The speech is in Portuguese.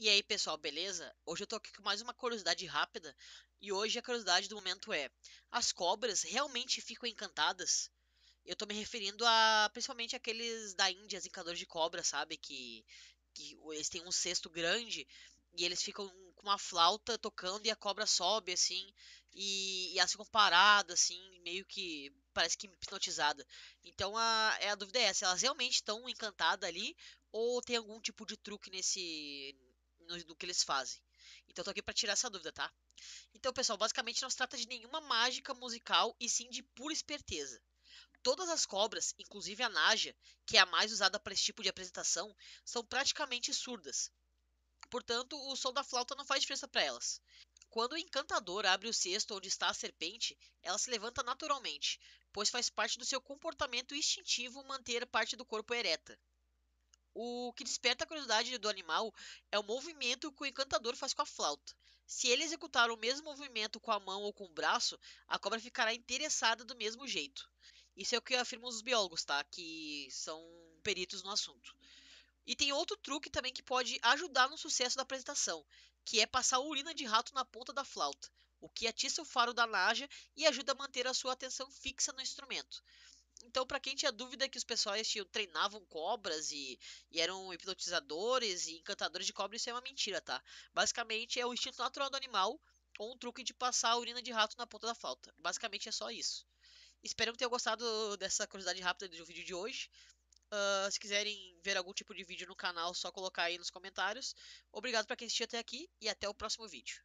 E aí, pessoal, beleza? Hoje eu tô aqui com mais uma curiosidade rápida, e hoje a curiosidade do momento é: as cobras realmente ficam encantadas? Eu tô me referindo a principalmente aqueles da Índia, encantadores de cobra, sabe, que que eles têm um cesto grande e eles ficam com uma flauta tocando e a cobra sobe assim, e, e elas ficam paradas assim, meio que parece que hipnotizada. Então a, é, a dúvida é essa, elas realmente estão encantadas ali ou tem algum tipo de truque nesse do, do que eles fazem. Então tô aqui para tirar essa dúvida, tá? Então, pessoal, basicamente não se trata de nenhuma mágica musical e sim de pura esperteza. Todas as cobras, inclusive a Naja, que é a mais usada para esse tipo de apresentação, são praticamente surdas. Portanto, o som da flauta não faz diferença para elas. Quando o encantador abre o cesto onde está a serpente, ela se levanta naturalmente, pois faz parte do seu comportamento instintivo manter parte do corpo ereta. O que desperta a curiosidade do animal é o movimento que o encantador faz com a flauta. Se ele executar o mesmo movimento com a mão ou com o braço, a cobra ficará interessada do mesmo jeito. Isso é o que afirmam os biólogos, tá? Que são peritos no assunto. E tem outro truque também que pode ajudar no sucesso da apresentação, que é passar urina de rato na ponta da flauta, o que atiça o faro da laja e ajuda a manter a sua atenção fixa no instrumento. Então, para quem tinha dúvida que os pessoais tinham, treinavam cobras e, e, eram hipnotizadores e encantadores de cobras, isso é uma mentira, tá? Basicamente é o instinto natural do animal ou um truque de passar a urina de rato na ponta da falta. Basicamente é só isso. Espero que tenham gostado dessa curiosidade rápida do vídeo de hoje. Uh, se quiserem ver algum tipo de vídeo no canal, só colocar aí nos comentários. Obrigado para quem assistiu até aqui e até o próximo vídeo.